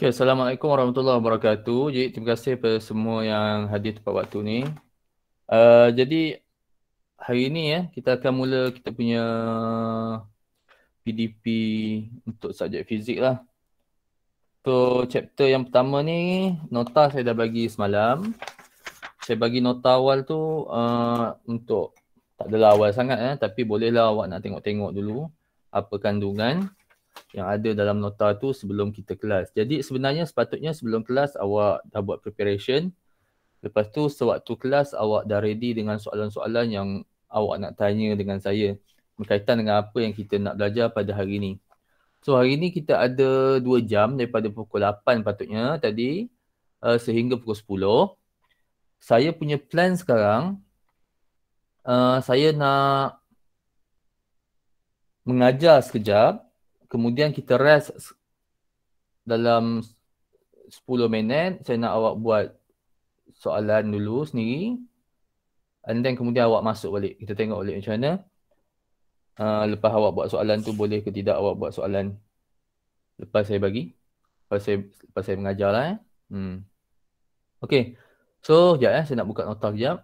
Okay, Assalamualaikum warahmatullahi wabarakatuh. Jadi terima kasih kepada semua yang hadir tepat waktu ni. Uh, jadi hari ni ya, kita akan mula kita punya PDP untuk subjek fizik lah. So chapter yang pertama ni, nota saya dah bagi semalam. Saya bagi nota awal tu uh, untuk tak adalah awal sangat eh, tapi bolehlah awak nak tengok-tengok dulu apa kandungan yang ada dalam nota tu sebelum kita kelas. Jadi sebenarnya sepatutnya sebelum kelas awak dah buat preparation. Lepas tu sewaktu kelas awak dah ready dengan soalan-soalan yang awak nak tanya dengan saya berkaitan dengan apa yang kita nak belajar pada hari ni. So hari ni kita ada 2 jam daripada pukul 8 patutnya tadi uh, sehingga pukul 10. Saya punya plan sekarang uh, saya nak mengajar sekejap kemudian kita rest dalam 10 minit saya nak awak buat soalan dulu sendiri and then kemudian awak masuk balik kita tengok balik macam mana uh, lepas awak buat soalan tu boleh ke tidak awak buat soalan lepas saya bagi lepas saya lepas saya mengajar lah eh. hmm. Okay. So, sekejap Eh. Saya nak buka nota sekejap.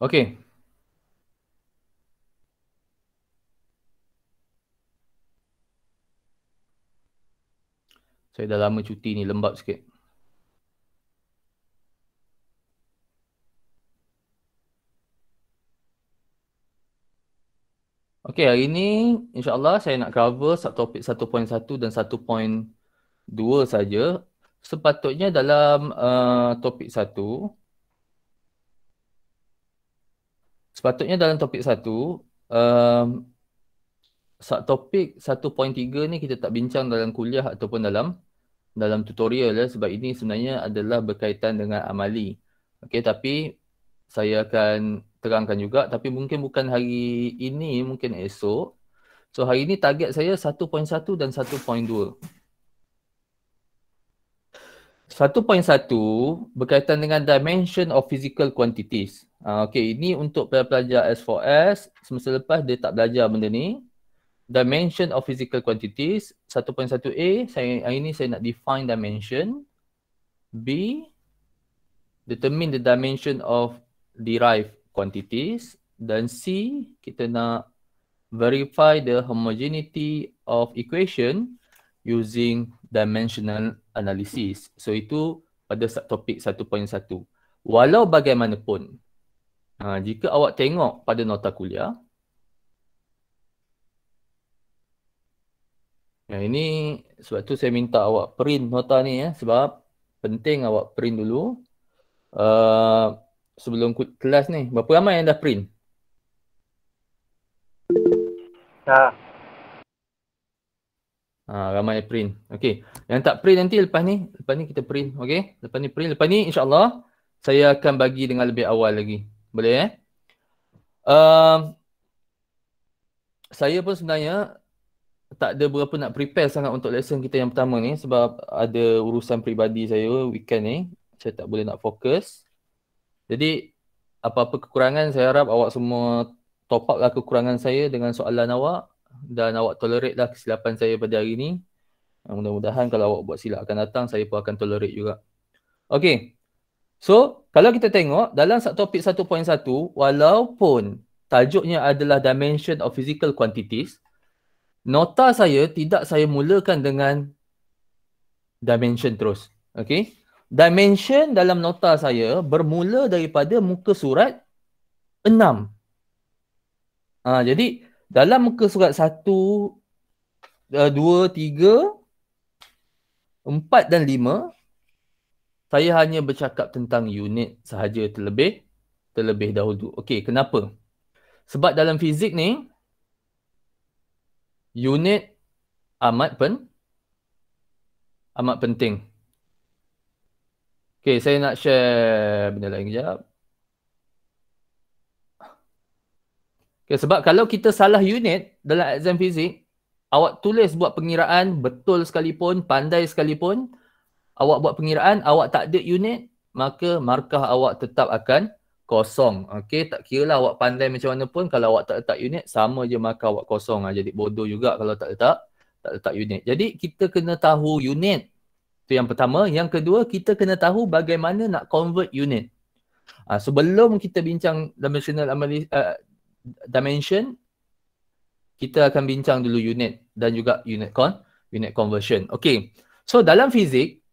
Okay. Saya dah lama cuti ni lembab sikit. Okay, hari ini insyaallah saya nak cover subtopik 1.1 dan 1.2 saja. Sepatutnya dalam uh, topik sepatutnya dalam topik satu, um, topik 1.3 ni kita tak bincang dalam kuliah ataupun dalam dalam tutorial lah sebab ini sebenarnya adalah berkaitan dengan amali. Okey tapi saya akan terangkan juga tapi mungkin bukan hari ini mungkin esok. So hari ini target saya 1.1 dan 1.2. 1.1 berkaitan dengan dimension of physical quantities. Uh, ah, okay, ini untuk pelajar S4S semasa lepas dia tak belajar benda ni. Dimension of physical quantities 1.1a, saya, hari saya nak define dimension. B, determine the dimension of derived quantities. Dan C, kita nak verify the homogeneity of equation using dimensional analysis. So itu pada subtopik 1.1. Walau bagaimanapun, Ha, jika awak tengok pada nota kuliah. Ya, ini sebab tu saya minta awak print nota ni ya. Sebab penting awak print dulu. Uh, sebelum kelas ni. Berapa ramai yang dah print? Dah. Ha, ramai print. Okey. Yang tak print nanti lepas ni. Lepas ni kita print. Okey. Lepas ni print. Lepas ni insyaAllah saya akan bagi dengan lebih awal lagi. Boleh eh? Uh, saya pun sebenarnya tak ada berapa nak prepare sangat untuk lesson kita yang pertama ni sebab ada urusan peribadi saya weekend ni. Saya tak boleh nak fokus. Jadi apa-apa kekurangan saya harap awak semua top up lah kekurangan saya dengan soalan awak dan awak tolerate lah kesilapan saya pada hari ni. Mudah-mudahan kalau awak buat silap akan datang saya pun akan tolerate juga. Okay. So, kalau kita tengok dalam subtopik 1.1, walaupun tajuknya adalah dimension of physical quantities, nota saya tidak saya mulakan dengan dimension terus. Okay. Dimension dalam nota saya bermula daripada muka surat 6. Ha, jadi, dalam muka surat 1, 2, 3, 4 dan saya hanya bercakap tentang unit sahaja terlebih terlebih dahulu. Okey, kenapa? Sebab dalam fizik ni unit amat pen amat penting. Okey, saya nak share benda lain kejap. Okey, sebab kalau kita salah unit dalam exam fizik, awak tulis buat pengiraan betul sekalipun, pandai sekalipun, awak buat pengiraan awak tak ada unit maka markah awak tetap akan kosong okey tak kiralah awak pandai macam mana pun kalau awak tak letak unit sama je markah awak kosong ah jadi bodoh juga kalau tak letak tak letak unit jadi kita kena tahu unit tu yang pertama yang kedua kita kena tahu bagaimana nak convert unit ha, sebelum kita bincang dimensional amali, uh, dimension kita akan bincang dulu unit dan juga unit con unit conversion okey so dalam fizik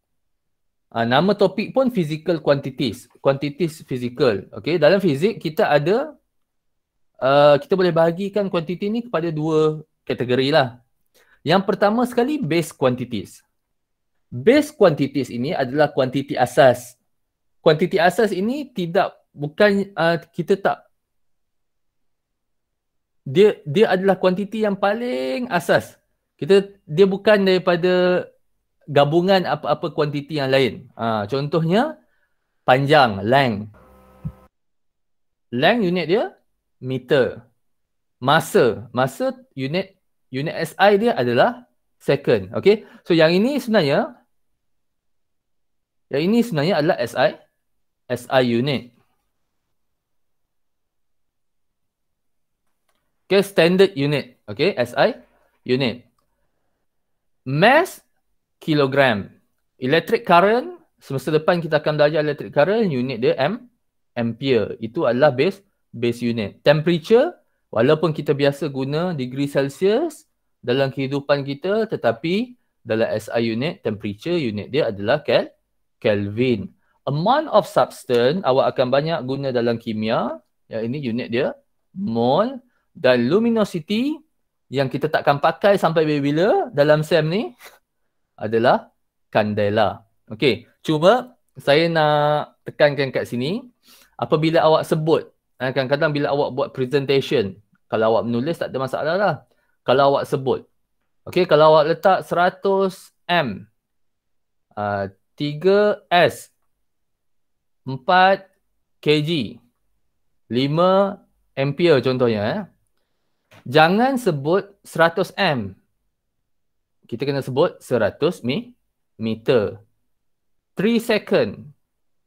Uh, nama topik pun physical quantities. Quantities physical. Okay, dalam fizik kita ada uh, kita boleh bahagikan quantity ni kepada dua kategori lah. Yang pertama sekali base quantities. Base quantities ini adalah quantity asas. Quantity asas ini tidak bukan uh, kita tak dia dia adalah kuantiti yang paling asas. Kita dia bukan daripada gabungan apa-apa kuantiti yang lain. Ha, contohnya panjang, length. Length unit dia meter. Masa, masa unit unit SI dia adalah second. Okay. So yang ini sebenarnya yang ini sebenarnya adalah SI SI unit. Okay, standard unit. Okay, SI unit. Mass kilogram. Electric current, Semasa depan kita akan belajar electric current, unit dia M, ampere. Itu adalah base base unit. Temperature, walaupun kita biasa guna degree Celsius dalam kehidupan kita, tetapi dalam SI unit, temperature unit dia adalah kel Kelvin. Amount of substance, awak akan banyak guna dalam kimia. Yang ini unit dia, mole. Dan luminosity, yang kita takkan pakai sampai bila-bila dalam SEM ni adalah kandela. Okey, cuma saya nak tekankan kat sini apabila awak sebut eh, kadang-kadang bila awak buat presentation kalau awak menulis tak ada masalah lah. Kalau awak sebut. Okey, kalau awak letak 100 M uh, ah, 3 S 4 kg 5 ampere contohnya eh. Jangan sebut 100 M kita kena sebut 100 mi- meter. 3 second.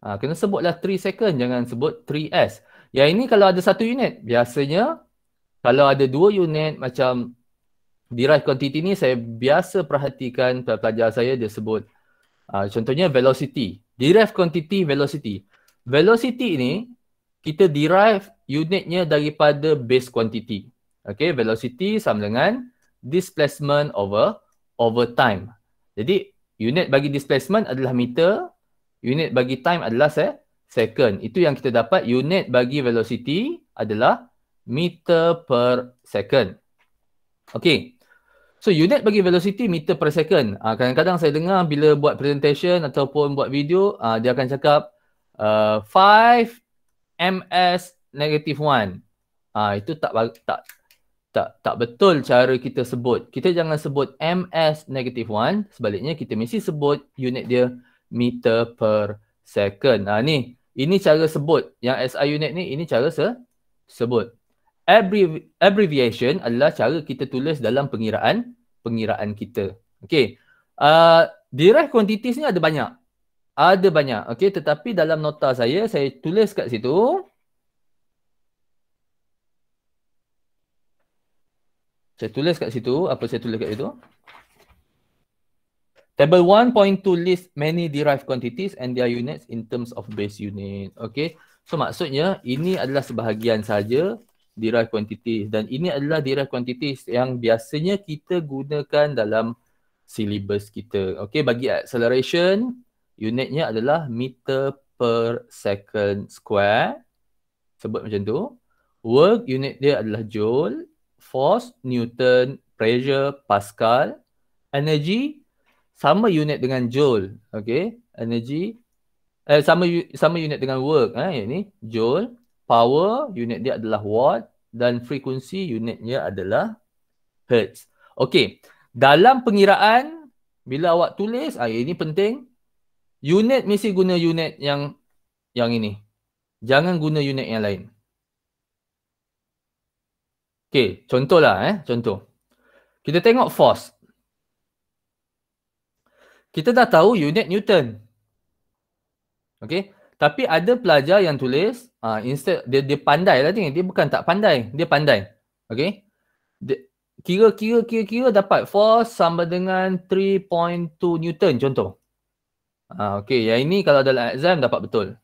Ha, kena sebutlah 3 second, jangan sebut 3S. Ya ini kalau ada satu unit, biasanya kalau ada dua unit macam derived quantity ni, saya biasa perhatikan pelajar saya dia sebut ha, contohnya velocity. Derived quantity velocity. Velocity ni kita derive unitnya daripada base quantity. Okay, velocity sama dengan displacement over over time. Jadi unit bagi displacement adalah meter, unit bagi time adalah se second. Itu yang kita dapat unit bagi velocity adalah meter per second. Okay. So unit bagi velocity meter per second. Ah, kadang-kadang saya dengar bila buat presentation ataupun buat video, uh, dia akan cakap uh, 5 ms negative 1. Ah, itu tak tak tak tak betul cara kita sebut. Kita jangan sebut m as negative one. Sebaliknya kita mesti sebut unit dia meter per second. Ha, ni, ini cara sebut. Yang SI unit ni, ini cara se sebut. Abbrevi abbreviation adalah cara kita tulis dalam pengiraan pengiraan kita. Okay. Uh, ah, derived quantities ni ada banyak. Ada banyak. Okay. Tetapi dalam nota saya, saya tulis kat situ. Saya tulis kat situ, apa saya tulis kat situ. Table 1.2 list many derived quantities and their units in terms of base unit. Okay. So maksudnya ini adalah sebahagian saja derived quantities dan ini adalah derived quantities yang biasanya kita gunakan dalam syllabus kita. Okay. Bagi acceleration, unitnya adalah meter per second square. Sebut macam tu. Work unit dia adalah joule force, newton, pressure, pascal, energy sama unit dengan joule. Okay, energy eh, sama sama unit dengan work. Eh, ini joule. Power unit dia adalah watt dan frekuensi unitnya adalah hertz. Okay, dalam pengiraan bila awak tulis, ah, ini penting. Unit mesti guna unit yang yang ini. Jangan guna unit yang lain. Okay, contohlah eh, contoh. Kita tengok force. Kita dah tahu unit Newton. Okay, tapi ada pelajar yang tulis, uh, instead, dia, dia pandai lah ni. Dia bukan tak pandai, dia pandai. Okay, dia, kira kira kira kira dapat force sama dengan 3.2 Newton contoh. Ah okey yang ini kalau dalam exam dapat betul.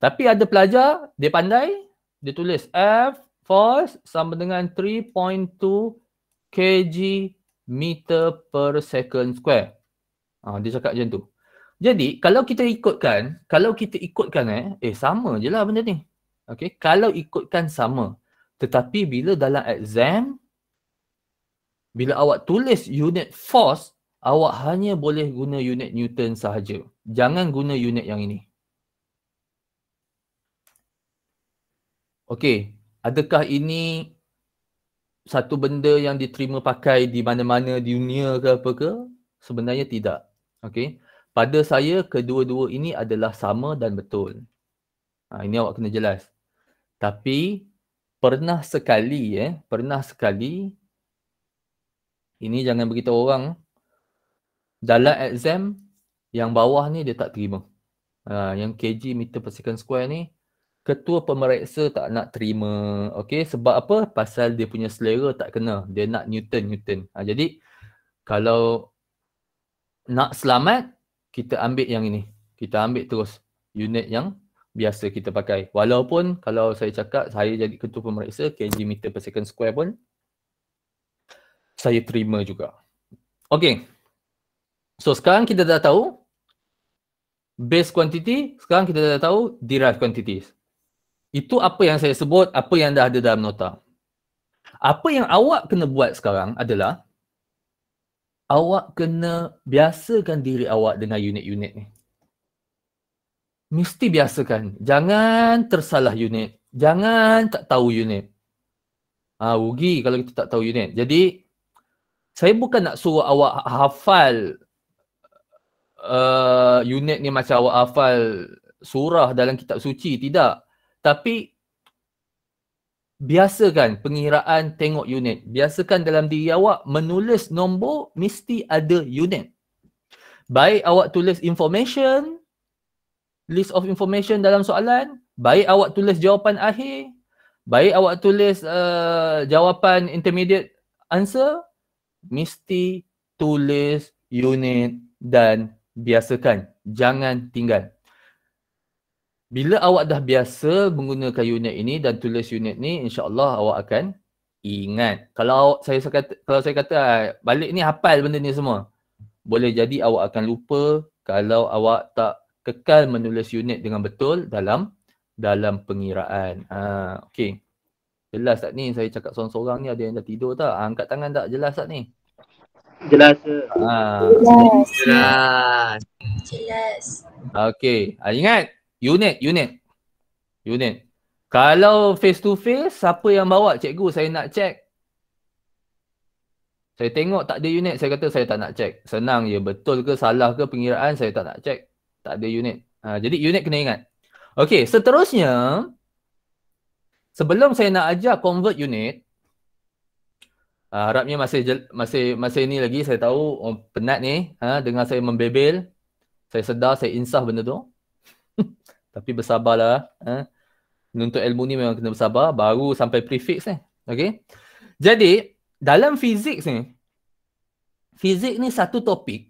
Tapi ada pelajar dia pandai dia tulis F force sama dengan 3.2 kg meter per second square. Ha, dia cakap macam tu. Jadi kalau kita ikutkan, kalau kita ikutkan eh, eh sama je lah benda ni. Okay, kalau ikutkan sama. Tetapi bila dalam exam, bila awak tulis unit force, awak hanya boleh guna unit Newton sahaja. Jangan guna unit yang ini. Okey, adakah ini satu benda yang diterima pakai di mana-mana di dunia ke apa ke? Sebenarnya tidak. Okey. Pada saya kedua-dua ini adalah sama dan betul. Ha, ini awak kena jelas. Tapi pernah sekali eh, pernah sekali ini jangan begitu orang dalam exam yang bawah ni dia tak terima. Ha, yang kg meter per second square ni ketua pemeriksa tak nak terima okey sebab apa pasal dia punya selera tak kena dia nak newton newton ha, jadi kalau nak selamat kita ambil yang ini kita ambil terus unit yang biasa kita pakai walaupun kalau saya cakap saya jadi ketua pemeriksa kg meter per second square pun saya terima juga okey so sekarang kita dah tahu base quantity sekarang kita dah tahu derived quantities itu apa yang saya sebut, apa yang dah ada dalam nota. Apa yang awak kena buat sekarang adalah awak kena biasakan diri awak dengan unit-unit ni. Mesti biasakan. Jangan tersalah unit. Jangan tak tahu unit. Ah ha, rugi kalau kita tak tahu unit. Jadi saya bukan nak suruh awak hafal uh, unit ni macam awak hafal surah dalam kitab suci, tidak. Tapi biasakan pengiraan tengok unit. Biasakan dalam diri awak menulis nombor mesti ada unit. Baik awak tulis information, list of information dalam soalan, baik awak tulis jawapan akhir, baik awak tulis uh, jawapan intermediate answer, mesti tulis unit dan biasakan. Jangan tinggal. Bila awak dah biasa menggunakan unit ini dan tulis unit ni insya-Allah awak akan ingat. Kalau saya kata kalau saya kata ah, balik ni hafal benda ni semua. Boleh jadi awak akan lupa kalau awak tak kekal menulis unit dengan betul dalam dalam pengiraan. Ha okey. Jelas tak ni saya cakap seorang-seorang ni ada yang dah tidur tak? Ha, angkat tangan tak jelas tak ni? Jelas. Ha. Jelas. Jelas. Okay, ha, ingat Unit, unit. Unit. Kalau face to face, siapa yang bawa? Cikgu, saya nak check. Saya tengok tak ada unit, saya kata saya tak nak check. Senang ya, betul ke salah ke pengiraan, saya tak nak check. Tak ada unit. Ha, jadi unit kena ingat. Okay, seterusnya, sebelum saya nak ajar convert unit, Uh, harapnya masih masih masih ni lagi saya tahu oh, penat ni ha, dengan saya membebel. Saya sedar, saya insaf benda tu. Tapi bersabarlah. Eh? Menuntut ilmu ni memang kena bersabar. Baru sampai prefix ni. Eh? Okay. Jadi, dalam fizik ni, fizik ni satu topik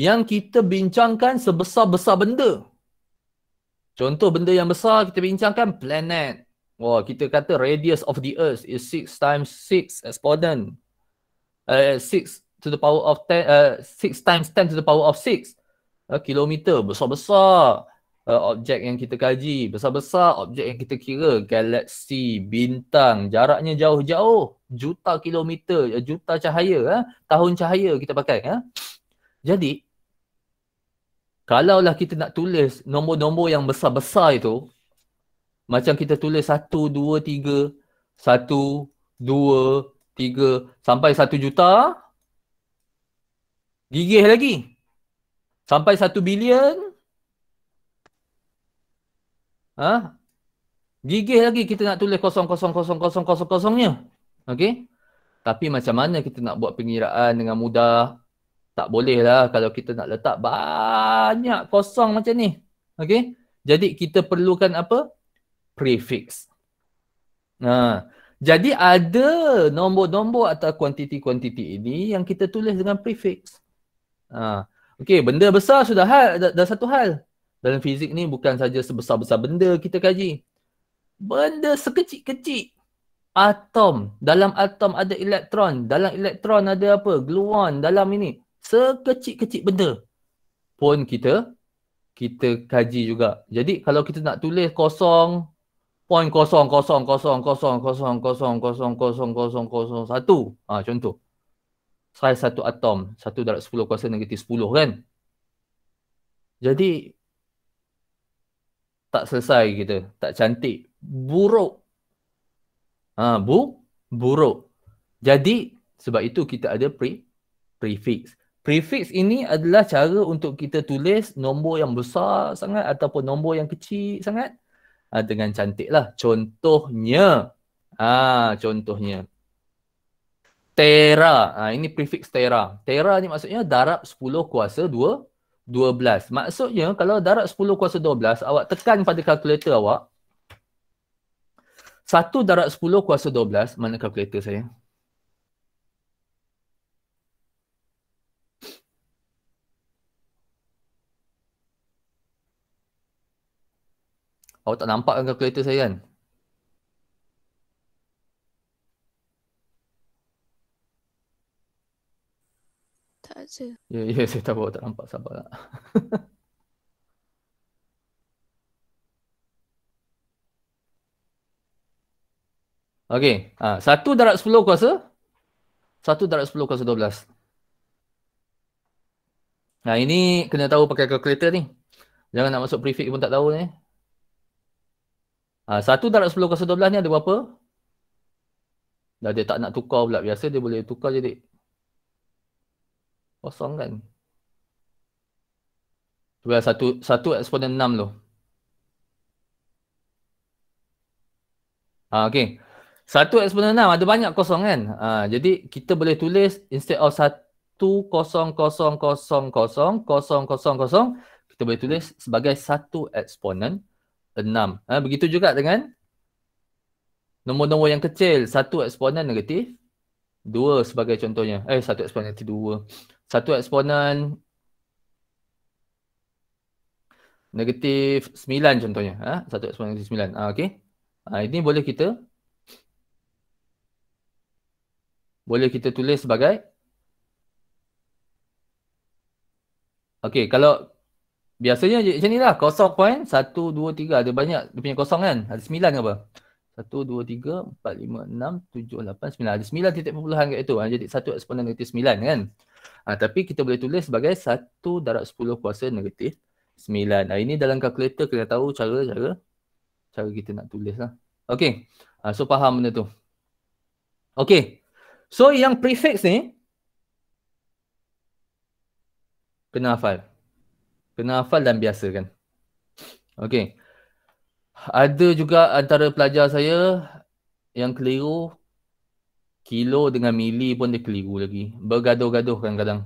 yang kita bincangkan sebesar-besar benda. Contoh benda yang besar kita bincangkan planet. Wah, kita kata radius of the earth is 6 times 6 exponent. Uh, to the power of 10, uh, eh, times 10 to the power of 6. Uh, eh, kilometer, besar-besar uh, objek yang kita kaji, besar-besar objek yang kita kira, galaksi, bintang, jaraknya jauh-jauh, juta kilometer, eh, juta cahaya, eh? tahun cahaya kita pakai. Eh? Jadi, kalaulah kita nak tulis nombor-nombor yang besar-besar itu, macam kita tulis satu, dua, tiga, satu, dua, tiga, sampai satu juta, gigih lagi. Sampai satu bilion, Ha? Gigih lagi kita nak tulis kosong kosong kosong kosong kosong kosongnya. Okey? Tapi macam mana kita nak buat pengiraan dengan mudah? Tak boleh lah kalau kita nak letak banyak kosong macam ni. Okey? Jadi kita perlukan apa? Prefix. Ha. Jadi ada nombor-nombor atau kuantiti-kuantiti ini yang kita tulis dengan prefix. Ha. Okey, benda besar sudah hal, dah, dah satu hal dalam fizik ni bukan saja sebesar-besar benda kita kaji. Benda sekecil-kecil atom. Dalam atom ada elektron. Dalam elektron ada apa? Gluon dalam ini. Sekecil-kecil benda pun kita kita kaji juga. Jadi kalau kita nak tulis kosong point kosong kosong kosong kosong kosong kosong kosong kosong kosong kosong satu. Ha, contoh. Saiz satu atom. Satu darab sepuluh kuasa negatif sepuluh kan. Jadi tak selesai kita, tak cantik, buruk. Ha, bu, buruk. Jadi sebab itu kita ada pre prefix. Prefix ini adalah cara untuk kita tulis nombor yang besar sangat ataupun nombor yang kecil sangat ha, dengan cantik lah. Contohnya, ha, contohnya tera. Ha, ini prefix tera. Tera ni maksudnya darab 10 kuasa 2 12. Maksudnya kalau darab 10 kuasa 12, awak tekan pada kalkulator awak. 1 darab 10 kuasa 12, mana kalkulator saya? Awak tak nampak kan kalkulator saya kan? baca. Ya, yeah, ya, yeah, saya tahu awak tak nampak sabar lah. okay, ha, satu darat sepuluh kuasa. Satu darat sepuluh kuasa dua belas. Nah, ha, ini kena tahu pakai kalkulator ni. Jangan nak masuk prefix pun tak tahu ni. Ha, satu darat sepuluh kuasa dua belas ni ada berapa? Dah dia tak nak tukar pula. Biasa dia boleh tukar jadi. Kosong kan? Tu satu, satu eksponen enam tu. Ha, ah, okay. Satu eksponen enam ada banyak kosong kan? Ha, jadi kita boleh tulis instead of satu kosong kosong kosong kosong kosong kosong kosong kita boleh tulis sebagai satu eksponen enam. Ha, begitu juga dengan nombor-nombor yang kecil. Satu eksponen negatif dua sebagai contohnya. Eh satu eksponen negatif dua satu eksponen negatif 9 contohnya ha? satu eksponen negatif 9 ha, okey ha, ini boleh kita boleh kita tulis sebagai okey kalau biasanya macam inilah 0.123 ada banyak dia punya kosong kan ada 9 ke apa 1, 2, 3, 4, 5, 6, 7, 8, 9. Ada 9 titik perpuluhan kat itu. Ha, jadi 1 eksponen negatif 9 kan. Ha, tapi kita boleh tulis sebagai 1 darab 10 kuasa negatif 9. Nah, ini dalam kalkulator kena tahu cara-cara cara kita nak tulis lah. Okay. Ha, ah, so faham benda tu. Okay. So yang prefix ni kena hafal. Kena hafal dan biasakan. Okay. Ada juga antara pelajar saya yang keliru kilo dengan mili pun dia keliru lagi. Bergaduh-gaduh kadang-kadang.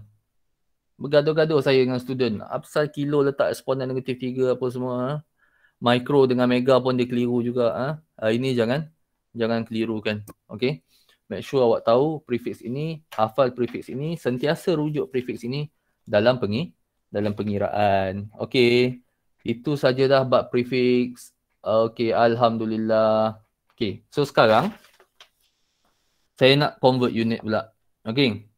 Bergaduh-gaduh saya dengan student. Apsal kilo letak eksponen negatif tiga apa semua. Ah. Mikro dengan mega pun dia keliru juga. Ha? Ini jangan jangan keliru kan. Okay. Make sure awak tahu prefix ini, hafal prefix ini, sentiasa rujuk prefix ini dalam pengi dalam pengiraan. Okay. Itu saja dah bab prefix. Okay. Alhamdulillah. Okay. So sekarang, saya nak convert unit pula. Okay.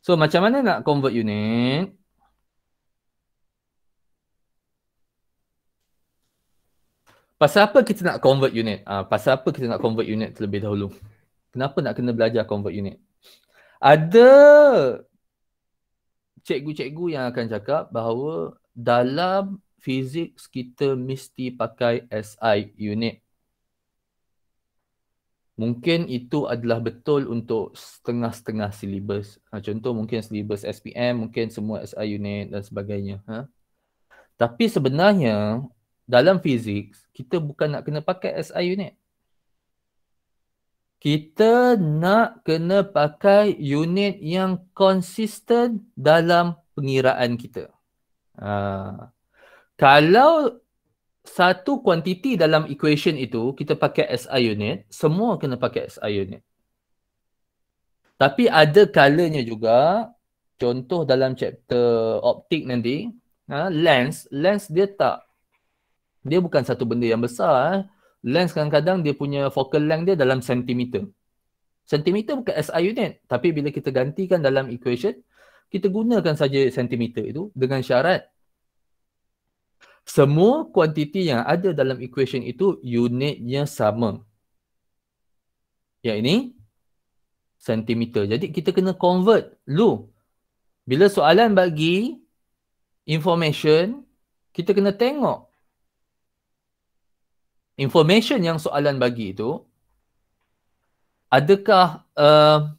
So macam mana nak convert unit? Pasal apa kita nak convert unit? Ah, uh, pasal apa kita nak convert unit terlebih dahulu? Kenapa nak kena belajar convert unit? Ada cikgu-cikgu yang akan cakap bahawa dalam fizik kita mesti pakai SI unit mungkin itu adalah betul untuk setengah-setengah silibus. Ha, contoh mungkin silibus SPM, mungkin semua SI unit dan sebagainya. Ha? Tapi sebenarnya dalam fizik, kita bukan nak kena pakai SI unit. Kita nak kena pakai unit yang konsisten dalam pengiraan kita. Ha. Kalau satu kuantiti dalam equation itu kita pakai SI unit, semua kena pakai SI unit. Tapi ada kalanya juga, contoh dalam chapter optik nanti, ha, lens, lens dia tak, dia bukan satu benda yang besar. Eh. Lens kadang-kadang dia punya focal length dia dalam sentimeter. Sentimeter bukan SI unit. Tapi bila kita gantikan dalam equation, kita gunakan saja sentimeter itu dengan syarat semua kuantiti yang ada dalam equation itu unitnya sama. Yang ini sentimeter. Jadi kita kena convert lu. Bila soalan bagi information, kita kena tengok information yang soalan bagi itu adakah uh,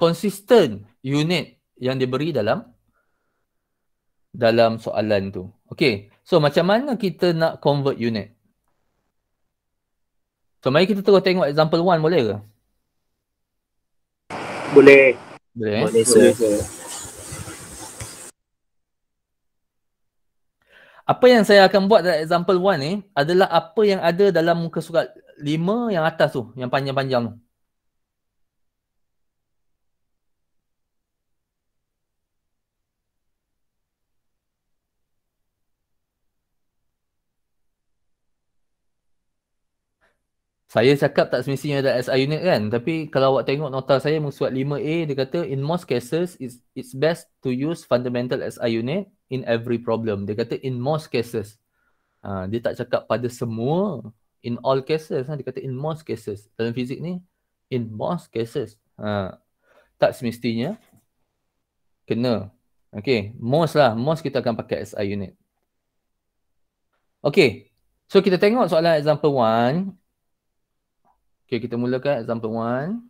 consistent unit yang diberi dalam dalam soalan tu. Okay, so macam mana kita nak convert unit? So mari kita terus tengok example one boleh ke? Boleh. Boleh, eh? boleh, so. boleh. Apa yang saya akan buat dalam example one ni adalah apa yang ada dalam muka surat 5 yang atas tu, yang panjang-panjang tu. saya cakap tak semestinya ada SI unit kan tapi kalau awak tengok nota saya muswat 5A dia kata in most cases it's it's best to use fundamental SI unit in every problem dia kata in most cases uh, dia tak cakap pada semua in all cases ha, dia kata in most cases dalam fizik ni in most cases uh, tak semestinya kena okay most lah most kita akan pakai SI unit okay So kita tengok soalan example one. Okay, kita mulakan example one.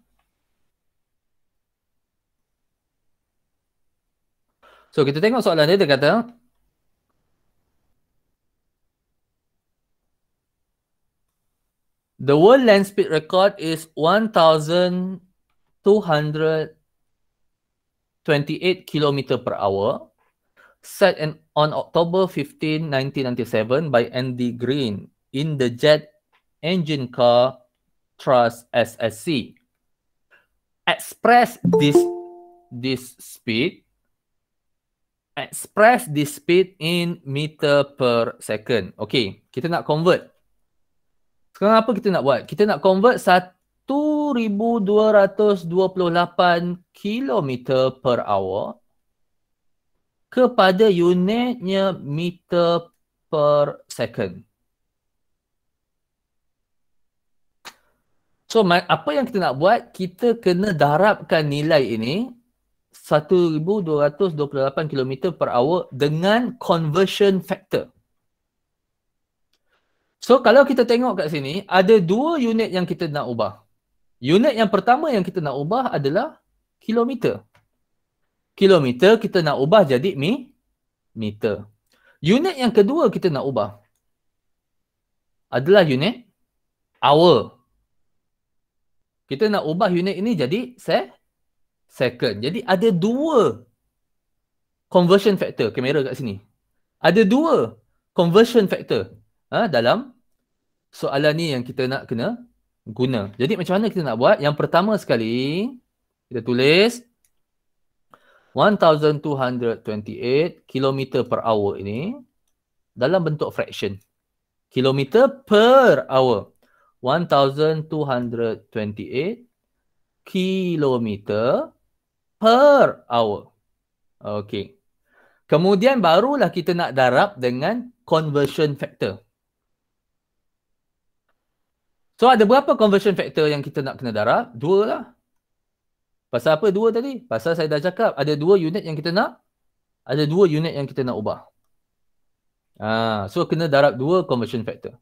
So, kita tengok soalan dia, dia kata, The world land speed record is 1,228 kilometer per hour set in, on October 15, 1997 by Andy Green in the jet engine car trust SSC. Express this this speed. Express this speed in meter per second. Okay, kita nak convert. Sekarang apa kita nak buat? Kita nak convert 1,228 kilometer per hour kepada unitnya meter per second. So apa yang kita nak buat, kita kena darabkan nilai ini 1,228 km per hour dengan conversion factor. So kalau kita tengok kat sini, ada dua unit yang kita nak ubah. Unit yang pertama yang kita nak ubah adalah kilometer. Kilometer kita nak ubah jadi mi meter. Unit yang kedua kita nak ubah adalah unit hour. Kita nak ubah unit ini jadi se second. Jadi ada dua conversion factor. Kamera kat sini. Ada dua conversion factor ha, dalam soalan ni yang kita nak kena guna. Jadi macam mana kita nak buat? Yang pertama sekali, kita tulis 1,228 kilometer per hour ini dalam bentuk fraction. Kilometer per hour. 1,228 kilometer per hour. Okey. Kemudian barulah kita nak darab dengan conversion factor. So ada berapa conversion factor yang kita nak kena darab? Dua lah. Pasal apa dua tadi? Pasal saya dah cakap ada dua unit yang kita nak. Ada dua unit yang kita nak ubah. Ah, so kena darab dua conversion factor.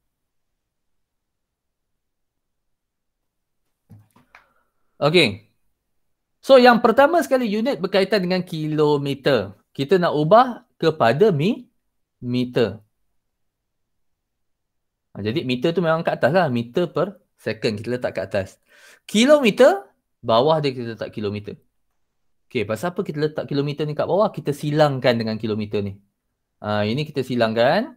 Okay. So yang pertama sekali unit berkaitan dengan kilometer. Kita nak ubah kepada mi meter. Ha, jadi meter tu memang kat atas lah. Meter per second kita letak kat atas. Kilometer, bawah dia kita letak kilometer. Okay, pasal apa kita letak kilometer ni kat bawah? Kita silangkan dengan kilometer ni. Ha, ini kita silangkan.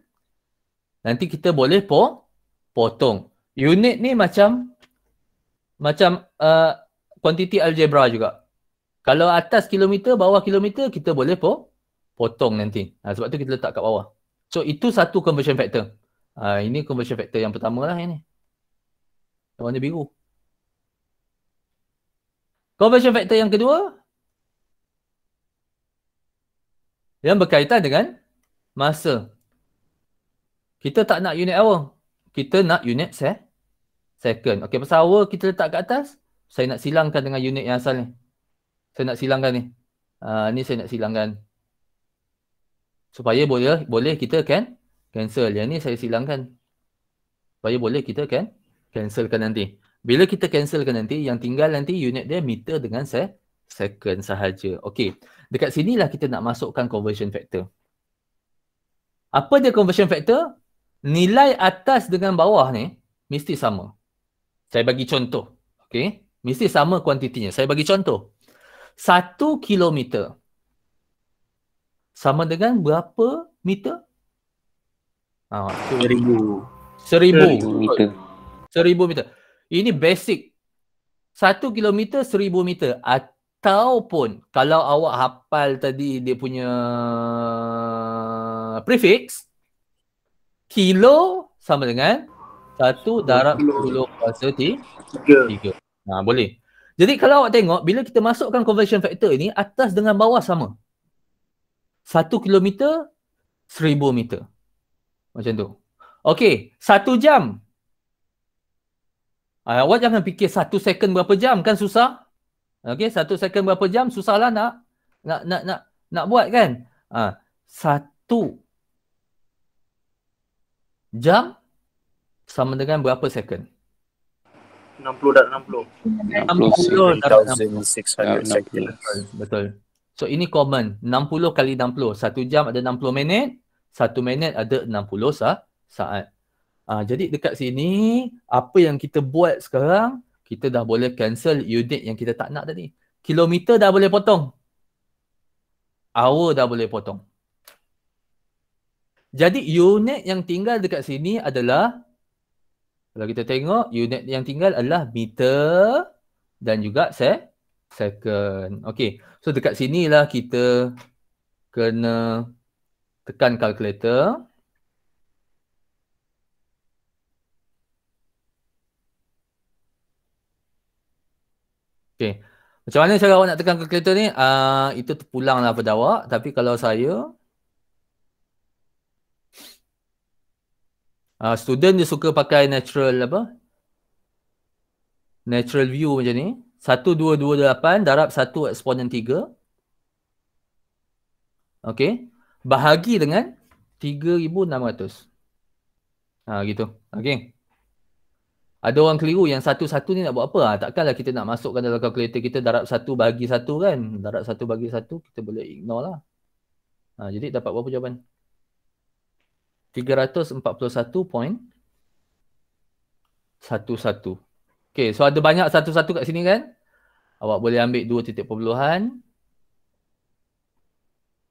Nanti kita boleh po potong. Unit ni macam macam uh, kuantiti algebra juga. Kalau atas kilometer, bawah kilometer, kita boleh po potong nanti. Ha, sebab tu kita letak kat bawah. So, itu satu conversion factor. Ha, ini conversion factor yang pertama lah yang ni. Warna biru. Conversion factor yang kedua. Yang berkaitan dengan masa. Kita tak nak unit hour. Kita nak unit se second. Okay, pasal hour kita letak kat atas saya nak silangkan dengan unit yang asal ni. Saya nak silangkan ni. Ha, ni saya nak silangkan. Supaya boleh boleh kita kan cancel. Yang ni saya silangkan. Supaya boleh kita kan cancelkan nanti. Bila kita cancelkan nanti, yang tinggal nanti unit dia meter dengan se second sahaja. Okey. Dekat sinilah kita nak masukkan conversion factor. Apa dia conversion factor? Nilai atas dengan bawah ni mesti sama. Saya bagi contoh. Okey. Mesti sama kuantitinya. Saya bagi contoh. Satu kilometer sama dengan berapa meter? Ha, seribu. seribu. Seribu meter. Seribu meter. Ini basic. Satu kilometer, seribu meter. Ataupun kalau awak hafal tadi dia punya uh, prefix, kilo sama dengan satu darab kilo kuasa tiga. tiga. Ha, boleh. Jadi kalau awak tengok, bila kita masukkan conversion factor ini, atas dengan bawah sama. Satu kilometer, seribu meter. Macam tu. Okey, satu jam. Uh, awak jangan fikir satu second berapa jam kan susah. Okey, satu second berapa jam susahlah nak nak nak nak nak buat kan. Ha, satu jam sama dengan berapa second. 60. Betul. So ini common. 60 kali 60. Satu jam ada 60 minit. Satu minit ada 60 sah- saat. Uh, jadi dekat sini, apa yang kita buat sekarang, kita dah boleh cancel unit yang kita tak nak tadi. Kilometer dah boleh potong. Hour dah boleh potong. Jadi unit yang tinggal dekat sini adalah kalau kita tengok unit yang tinggal adalah meter dan juga se second. Okey. So dekat sinilah kita kena tekan kalkulator. Okey. Macam mana cara awak nak tekan kalkulator ni? Ah uh, itu terpulanglah pada awak, tapi kalau saya Uh, student dia suka pakai natural apa? Natural view macam ni. 1228 darab 1 eksponen 3. Okay. Bahagi dengan 3600. Ha, gitu. Okay. Ada orang keliru yang satu-satu ni nak buat apa? Ha, takkanlah kita nak masukkan dalam kalkulator kita darab 1 bahagi 1 kan? Darab 1 bahagi 1 kita boleh ignore lah. Ha, jadi dapat berapa jawapan? point 341.11. Okay, so ada banyak satu-satu kat sini kan? Awak boleh ambil dua titik perpuluhan.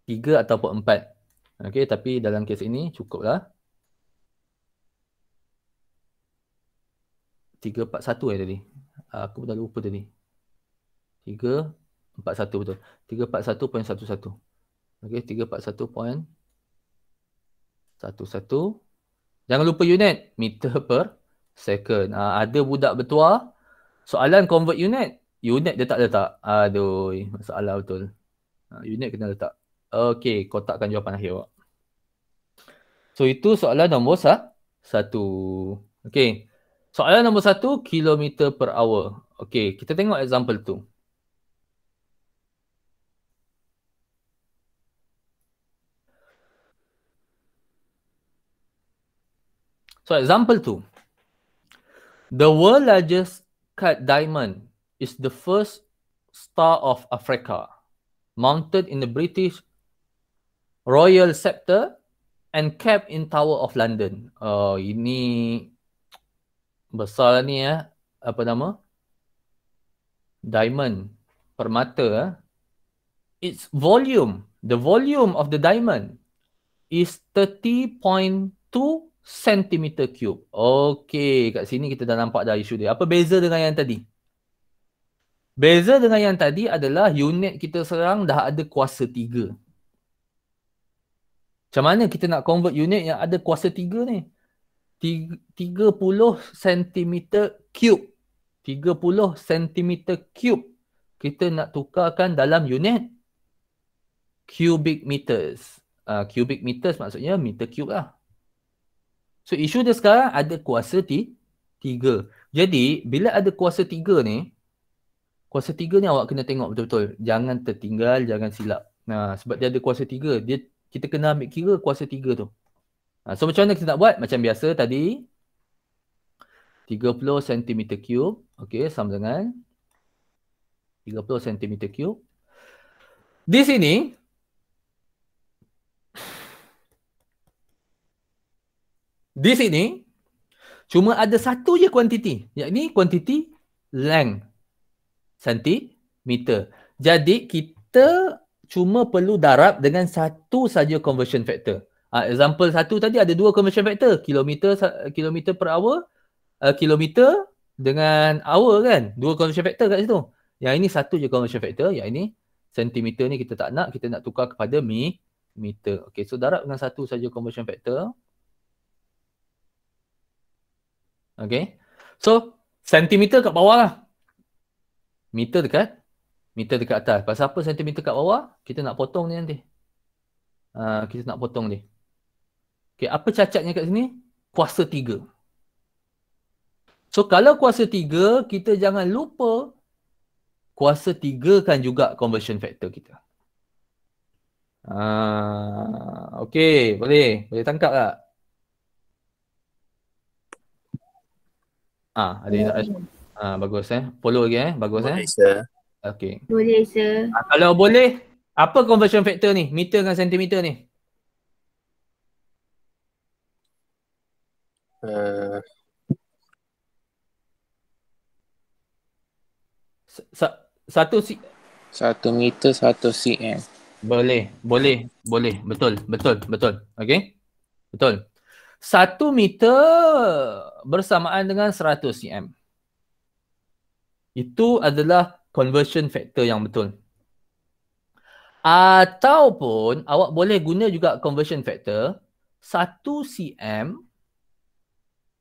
Tiga ataupun empat. Okay, tapi dalam kes ini cukuplah. tiga empat satu. eh tadi. Aku dah lupa tadi. tiga empat satu betul. Tiga tiga empat satu satu satu. Okay, 341.11. Okey, 341.11. Satu-satu. Jangan lupa unit. Meter per second. Uh, ada budak bertuah. Soalan convert unit. Unit dia tak letak. Aduh. Masalah betul. Uh, unit kena letak. Okay. Kotakkan jawapan akhir awak. So itu soalan nombor sah. satu. Okay. Soalan nombor satu. Kilometer per hour. Okay. Kita tengok example tu. So example two, the world largest cut diamond is the first star of Africa, mounted in the British royal scepter and kept in Tower of London. Oh, ini besar lah ni eh. Apa nama? Diamond. Permata eh. Its volume, the volume of the diamond is 30.2 cm cube. Okey, kat sini kita dah nampak dah isu dia. Apa beza dengan yang tadi? Beza dengan yang tadi adalah unit kita serang dah ada kuasa 3. Macam mana kita nak convert unit yang ada kuasa 3 ni? 30 cm cube. 30 cm cube. Kita nak tukarkan dalam unit cubic meters. Uh, cubic meters maksudnya meter cube lah. So isu dia sekarang ada kuasa t- tiga. Jadi bila ada kuasa tiga ni, kuasa tiga ni awak kena tengok betul-betul. Jangan tertinggal, jangan silap. Nah, sebab dia ada kuasa tiga, dia, kita kena ambil kira kuasa tiga tu. Nah, so macam mana kita nak buat? Macam biasa tadi, 30 cm3 okay, sama dengan 30 cm3 di sini Di sini, cuma ada satu je kuantiti. Yakni kuantiti length. sentimeter. Jadi, kita cuma perlu darab dengan satu saja conversion factor. Uh, example satu tadi ada dua conversion factor. Kilometer, kilometer per hour. Uh, kilometer dengan hour kan. Dua conversion factor kat situ. Yang ini satu je conversion factor. Yang ini sentimeter ni kita tak nak. Kita nak tukar kepada meter. Okay, so darab dengan satu saja conversion factor. Okay. So, sentimeter kat bawah lah. Meter dekat. Meter dekat atas. Pasal apa sentimeter kat bawah? Kita nak potong ni nanti. Uh, kita nak potong ni. Okay, apa cacatnya kat sini? Kuasa tiga. So, kalau kuasa tiga, kita jangan lupa kuasa tiga kan juga conversion factor kita. Uh, okay, boleh. Boleh tangkap tak? Ah, ada yang Ah, bagus eh. Follow lagi eh. Bagus eh. boleh, eh. Sir. Okey. Boleh, sir. Ah, kalau boleh, apa conversion factor ni? Meter dengan sentimeter ni? Eh. Sa- satu si satu meter satu cm eh. boleh boleh boleh betul betul betul okey betul satu meter bersamaan dengan 100 cm. Itu adalah conversion factor yang betul. Ataupun awak boleh guna juga conversion factor 1 cm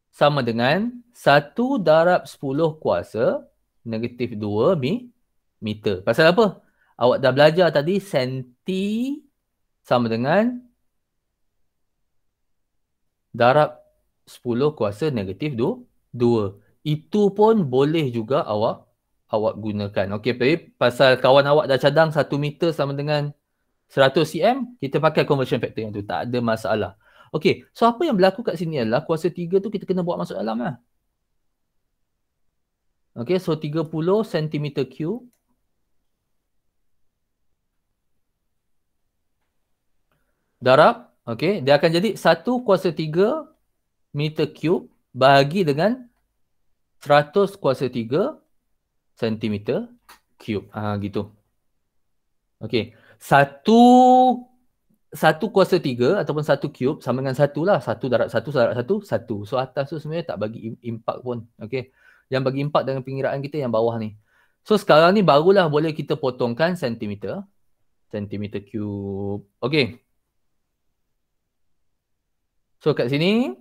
sama dengan 1 darab 10 kuasa negatif 2 mi meter. Pasal apa? Awak dah belajar tadi senti sama dengan darab 10 kuasa negatif 2. 2. Itu pun boleh juga awak awak gunakan. Okey, tapi pasal kawan awak dah cadang 1 meter sama dengan 100 cm, kita pakai conversion factor yang tu. Tak ada masalah. Okey, so apa yang berlaku kat sini adalah kuasa 3 tu kita kena buat masuk dalam lah. Okey, so 30 cm cube. Darab Okey, dia akan jadi 1 kuasa 3 meter kub bahagi dengan 100 kuasa 3 sentimeter kub. Ah gitu. Okey, 1 1 kuasa 3 ataupun 1 kub sama dengan 1 lah. 1 darat 1, darat 1, 1. So atas tu sebenarnya tak bagi impak pun. Okey, yang bagi impak dengan pengiraan kita yang bawah ni. So sekarang ni barulah boleh kita potongkan sentimeter. Sentimeter kub. Okey, So kat sini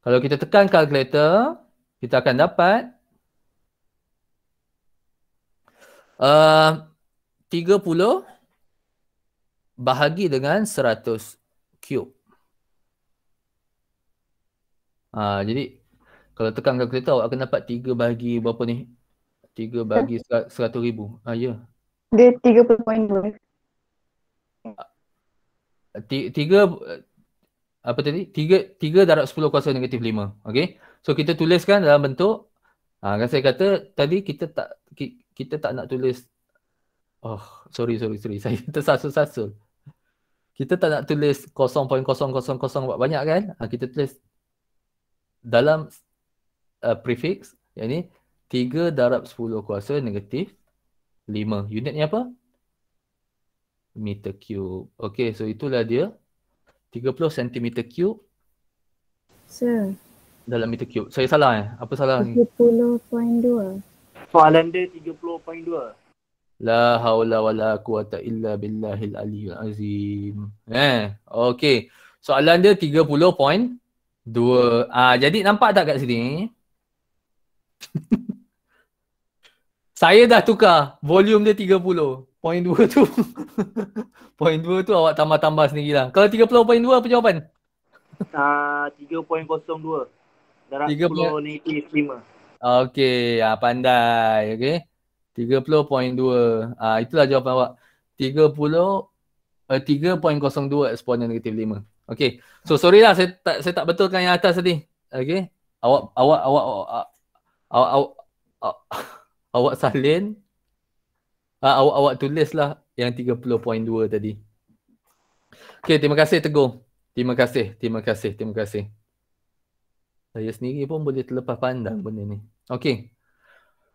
kalau kita tekan calculator kita akan dapat uh, 30 bahagi dengan 100 cube. Uh, jadi kalau tekan calculator awak akan dapat 3 bahagi berapa ni? 3 bahagi 100,000. Ah uh, ya. Yeah. Dia 3.2. 3 apa tadi? 3 3 darab 10 kuasa negatif 5. Okey. So kita tuliskan dalam bentuk ah ha, kan saya kata tadi kita tak kita tak nak tulis oh sorry sorry sorry saya tersasul-sasul. Kita tak nak tulis 0.000 buat banyak kan? Ha, kita tulis dalam uh, prefix yang ni 3 darab 10 kuasa negatif 5. Unitnya apa? Meter cube. Okay, so itulah dia. 30 cm cube. Sir. Dalam meter kub. Saya salah eh. Apa salah 30. ni? 30.2. Soalan dia 30.2. La haula wala quwata illa billahil aliyyil azim. Eh, okey. Soalan dia 30.2. Ah, jadi nampak tak kat sini? Saya dah tukar volume dia 30. Point 2 tu. point 2 tu awak tambah-tambah lah. Kalau 30.2 apa jawapan? Uh, 3.02. Darah 10 native 5. Okey, ah, pandai. Okey. 30.2. Ah, itulah jawapan awak. 30 uh, 3.02 eksponen negatif 5. Okey. So sorry lah saya tak saya tak betulkan yang atas tadi. Okey. Awak awak awak awak awak, awak, awak, awak awak salin uh, awak awak tulislah yang 30.2 tadi. Okey, terima kasih Teguh. Terima kasih, terima kasih, terima kasih. Saya sendiri pun boleh terlepas pandang benda ni. Okey.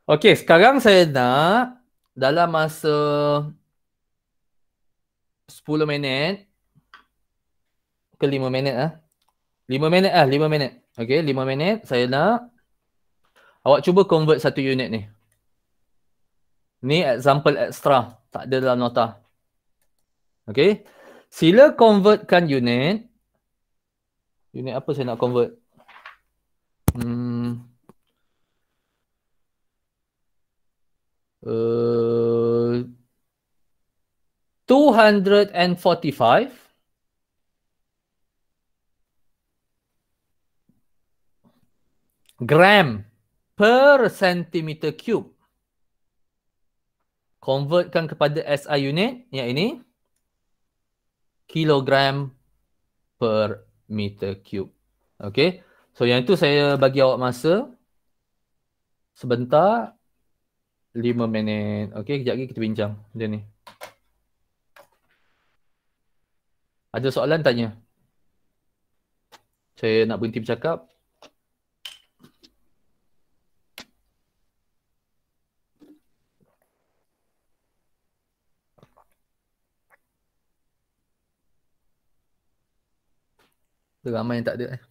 Okey, sekarang saya nak dalam masa 10 minit ke 5 minit ah. Eh? 5 minit ah, eh? 5 minit. Okey, 5 minit saya nak awak cuba convert satu unit ni. Ni example extra. Tak ada dalam nota. Okay. Sila convertkan unit. Unit apa saya nak convert? Hmm. Uh, eh, 245 gram per centimeter cube convertkan kepada SI unit yang ini kilogram per meter cube. Okay. So yang itu saya bagi awak masa sebentar lima minit. Okay. Kejap lagi kita bincang. Dia ni. Ada soalan tanya? Saya nak berhenti bercakap. Ramai yang tak ada eh.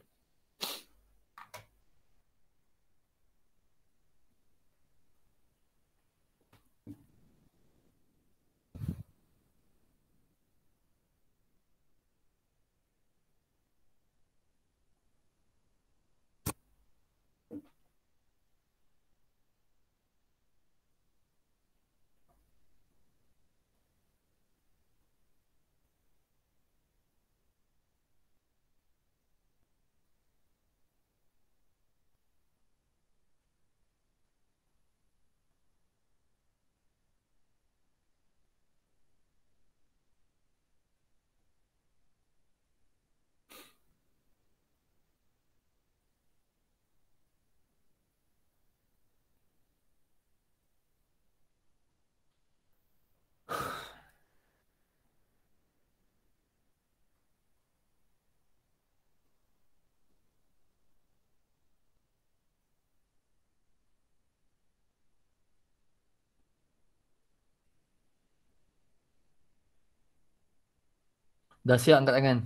Dah siap angkat tangan.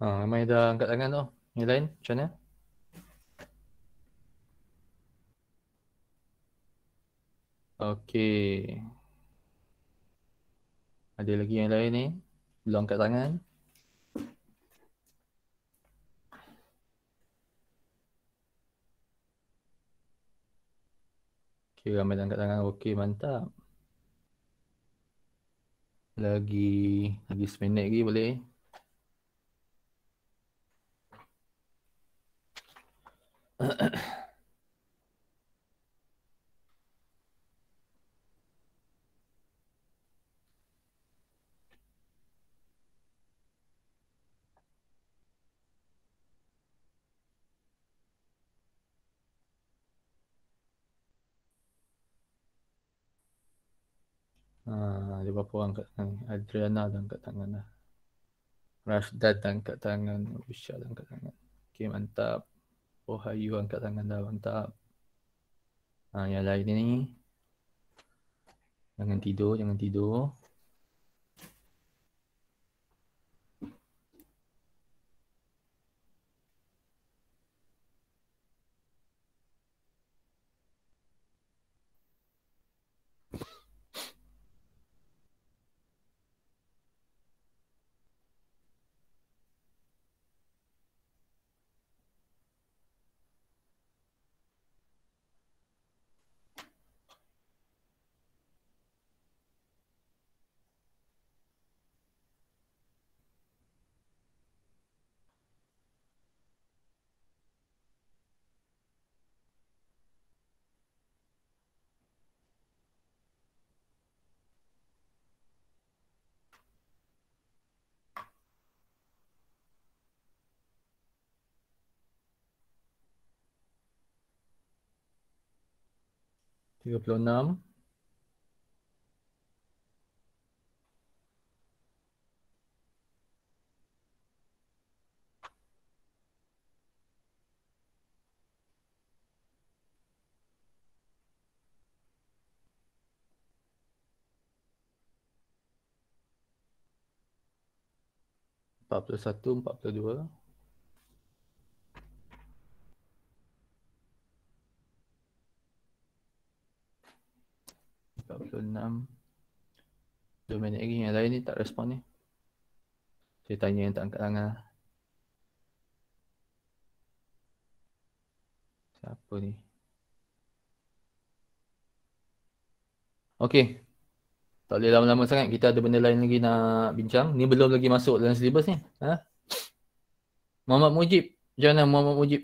Ha, ramai dah angkat tangan tu. Yang lain macam mana? Okay. Ada lagi yang lain ni? Belum angkat tangan. Okay, ramai dah angkat tangan. Okey, mantap. Lagi, lagi seminit lagi boleh. Ha, ada berapa orang kat tangan Adriana dah angkat tangan lah Rashdad dah angkat tangan Bishar dah angkat tangan Okay mantap Oh, Hayu angkat tangan dah mantap. Tak. Ah, ha, yang lain ni. Jangan tidur, jangan tidur. 41, 42, 46 minit lagi yang lain ni tak respon ni Saya tanya yang tak angkat tangan Siapa ni Okay Tak boleh lama-lama sangat kita ada benda lain lagi nak bincang Ni belum lagi masuk dalam syllabus ni ha? Muhammad Mujib Macam mana lah, Muhammad Mujib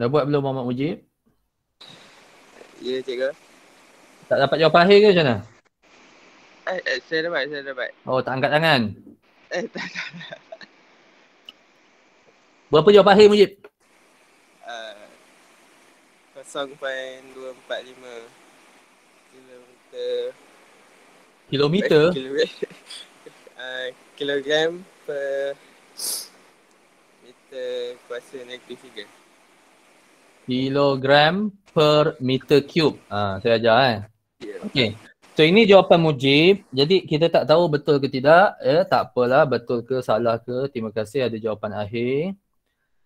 Dah buat belum Muhammad Mujib Ya, cikgu. Tak dapat jawab akhir ke macam mana? Eh, eh, saya dapat, saya dapat. Oh, tak angkat tangan? Eh, tak, tak, Berapa jawab akhir, Mujib? Uh, eh, 0.245 kilometer. Kilometer? uh, kilogram per meter kuasa negatif 3 kilogram per meter cube. Ah, ha, saya ajar eh. Okey. So ini jawapan mujib. Jadi kita tak tahu betul ke tidak. Ya, eh, tak apalah betul ke salah ke. Terima kasih ada jawapan akhir.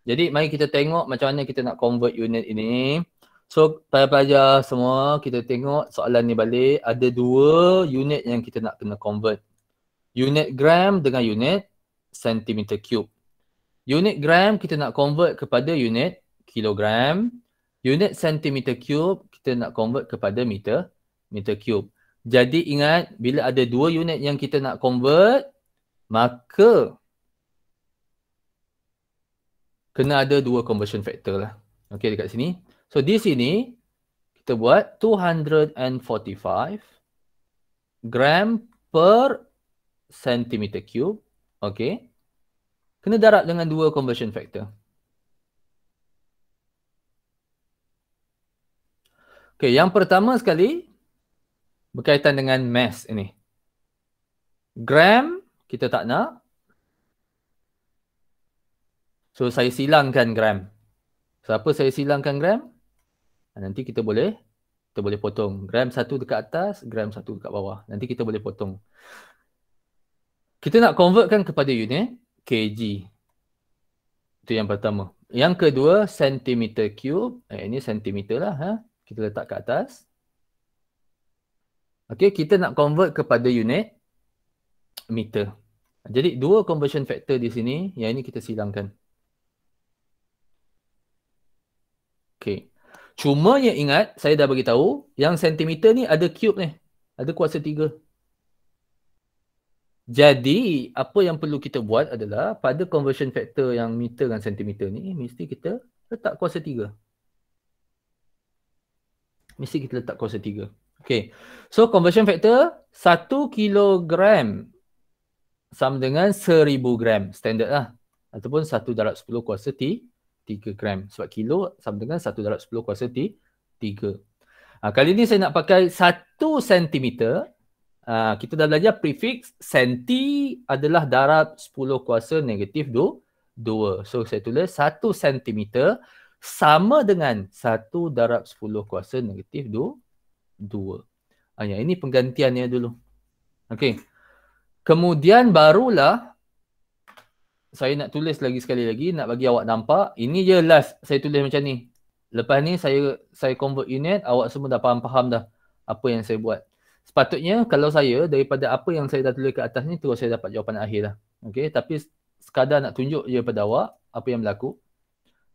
Jadi mari kita tengok macam mana kita nak convert unit ini. So pelajar-pelajar semua kita tengok soalan ni balik. Ada dua unit yang kita nak kena convert. Unit gram dengan unit centimeter cube. Unit gram kita nak convert kepada unit kilogram. Unit sentimeter cube kita nak convert kepada meter meter cube. Jadi ingat bila ada dua unit yang kita nak convert maka kena ada dua conversion factor lah. Okey dekat sini. So di sini kita buat 245 gram per centimeter cube. Okay, Kena darab dengan dua conversion factor. Okay, yang pertama sekali berkaitan dengan mass ini. Gram kita tak nak. So saya silangkan gram. Siapa saya silangkan gram? Nanti kita boleh kita boleh potong. Gram satu dekat atas, gram satu dekat bawah. Nanti kita boleh potong. Kita nak convertkan kepada unit kg. Itu yang pertama. Yang kedua, sentimeter cube. Eh, ini sentimeter lah. Ha? kita letak kat atas Okay, kita nak convert kepada unit meter jadi dua conversion factor di sini yang ini kita silangkan Okay, cuma yang ingat saya dah bagi tahu yang sentimeter ni ada cube ni ada kuasa tiga. jadi apa yang perlu kita buat adalah pada conversion factor yang meter dan sentimeter ni mesti kita letak kuasa tiga mesti kita letak kuasa 3. Okay. So conversion factor 1 kilogram sama dengan 1000 gram standard lah. Ataupun 1 darab 10 kuasa T 3 gram. Sebab kilo sama dengan 1 darab 10 kuasa T 3. Ha, ah, kali ni saya nak pakai 1 sentimeter Uh, kita dah belajar prefix senti adalah darab 10 kuasa negatif 2. So saya tulis 1 sentimeter sama dengan 1 darab 10 kuasa negatif 2. Ha, ah, ya, ini penggantiannya dulu. Okey. Kemudian barulah saya nak tulis lagi sekali lagi nak bagi awak nampak. Ini je last saya tulis macam ni. Lepas ni saya saya convert unit, awak semua dah faham-faham dah apa yang saya buat. Sepatutnya kalau saya daripada apa yang saya dah tulis ke atas ni terus saya dapat jawapan akhir lah. Okey, tapi sekadar nak tunjuk je pada awak apa yang berlaku.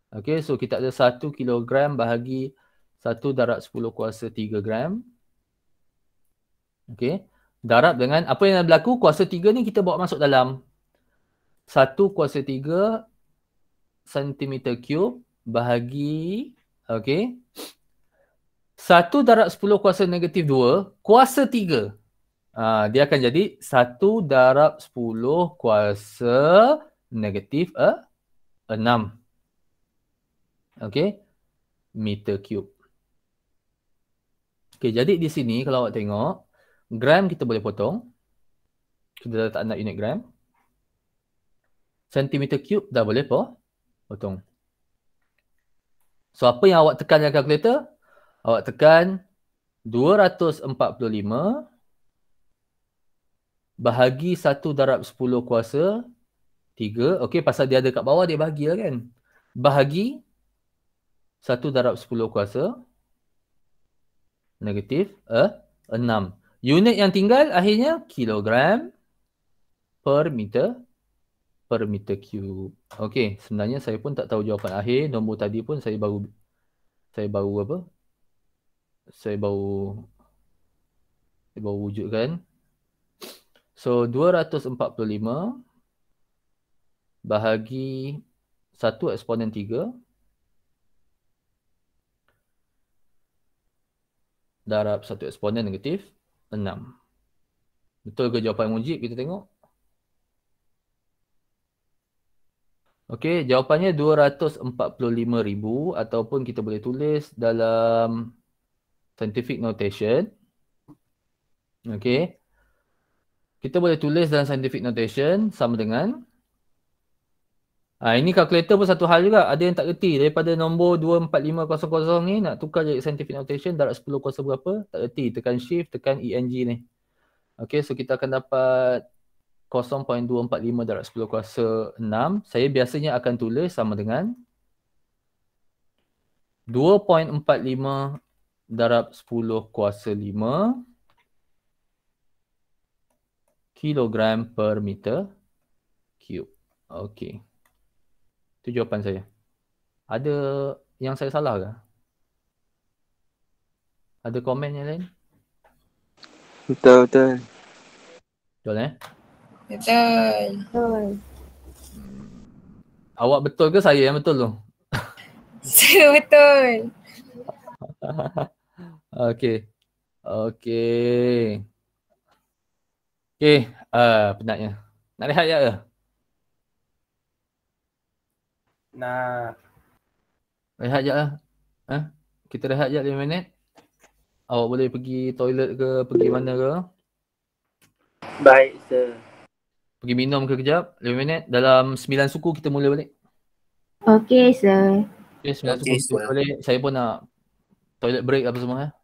Okay, so kita ada 1 kilogram bahagi 1 darab 10 kuasa 3 gram. Okay, darab dengan apa yang berlaku, kuasa 3 ni kita bawa masuk dalam 1 kuasa 3 cm cube bahagi, okay, 1 darab 10 kuasa negatif 2 kuasa 3. Uh, ha, dia akan jadi 1 darab 10 kuasa negatif uh, eh, 6. Okay, meter cube. Okay, jadi di sini kalau awak tengok gram kita boleh potong kita dah tak nak unit gram Centimeter cube dah boleh po potong so apa yang awak tekan dalam kalkulator awak tekan 245 bahagi 1 darab 10 kuasa 3 okey pasal dia ada kat bawah dia bahagilah kan bahagi 1 darab 10 kuasa negatif eh, 6. Unit yang tinggal akhirnya kilogram per meter per meter cube. Okey, sebenarnya saya pun tak tahu jawapan akhir. Nombor tadi pun saya baru saya baru apa? Saya baru saya baru wujudkan. So 245 bahagi 1 eksponen darab satu eksponen negatif 6. Betul ke jawapan mujib? Kita tengok. Okey, jawapannya 245,000 ataupun kita boleh tulis dalam scientific notation. Okey. Kita boleh tulis dalam scientific notation sama dengan Ha, ini kalkulator pun satu hal juga. Ada yang tak reti. Daripada nombor 24500 ni nak tukar jadi scientific notation darab 10 kuasa berapa. Tak reti. Tekan shift, tekan ENG ni. Okay, so kita akan dapat 0.245 darab 10 kuasa 6. Saya biasanya akan tulis sama dengan 2.45 darab 10 kuasa 5 kilogram per meter cube. Okay. Itu jawapan saya. Ada yang saya salah ke? Ada komen yang lain? Betul, betul. Betul eh? Betul. Betul. Hmm. Awak betul ke saya yang betul tu? Saya betul. okay. Okay. Okay. Uh, penatnya. Nak rehat ya ke? Nah. Rehat je lah. Eh? Kita rehat je 5 minit. Awak boleh pergi toilet ke pergi mana ke. Baik, sir. Pergi minum ke kejap. 5 minit. Dalam 9 suku kita mula balik. Okay, sir. Okay, 9 okay, suku sir. kita balik. Saya pun nak toilet break apa semua. Eh?